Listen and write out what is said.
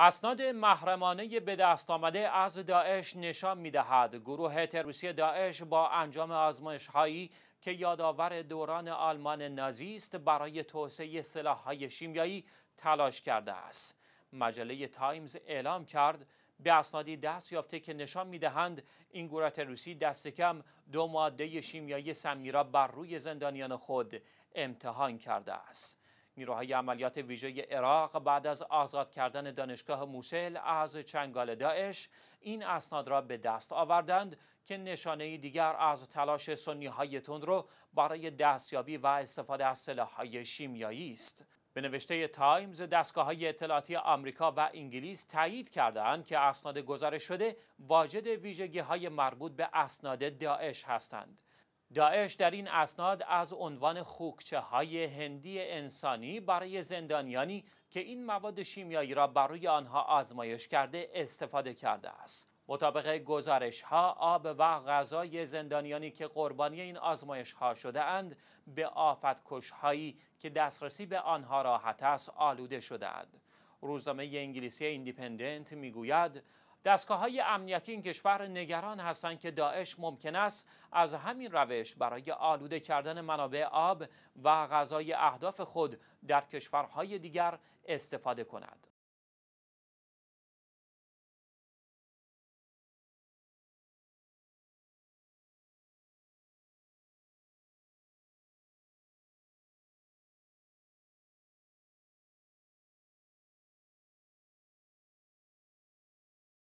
اسناد محرمانه به دست آمده از داعش نشان میدهد گروه تروریستی داعش با انجام آزمایش هایی که یادآور دوران آلمان نازیست برای توسعه سلاح‌های شیمیایی تلاش کرده است مجله تایمز اعلام کرد به اسنادی دست یافته که نشان میدهند این گروه تروریستی دست کم دو ماده شیمیایی سمی را بر روی زندانیان خود امتحان کرده است نیروهای عملیات ویژه عراق بعد از آزاد کردن دانشگاه موسل از چنگال داعش این اسناد را به دست آوردند که نشانه دیگر از تلاش سنی های رو برای دستیابی و استفاده از سلاح‌های شیمیایی است. به نوشته تایمز دستگاه های اطلاعاتی آمریکا و انگلیس تایید کردند که اسناد گزارش شده واجد ویژگی های مربوط به اسناد داعش هستند. داعش در این اسناد از عنوان خوکچه های هندی انسانی برای زندانیانی که این مواد شیمیایی را بر روی آنها آزمایش کرده استفاده کرده است. مطابق گزارش ها آب و غذای زندانیانی که قربانی این آزمایش ها شده اند به آفت هایی که دسترسی به آنها راحت است آلوده شده اند. روزنامه انگلیسی ایندیپندنت میگوید دستگاه های امنیتی این کشور نگران هستند که داعش ممکن است از همین روش برای آلوده کردن منابع آب و غذای اهداف خود در کشورهای دیگر استفاده کند.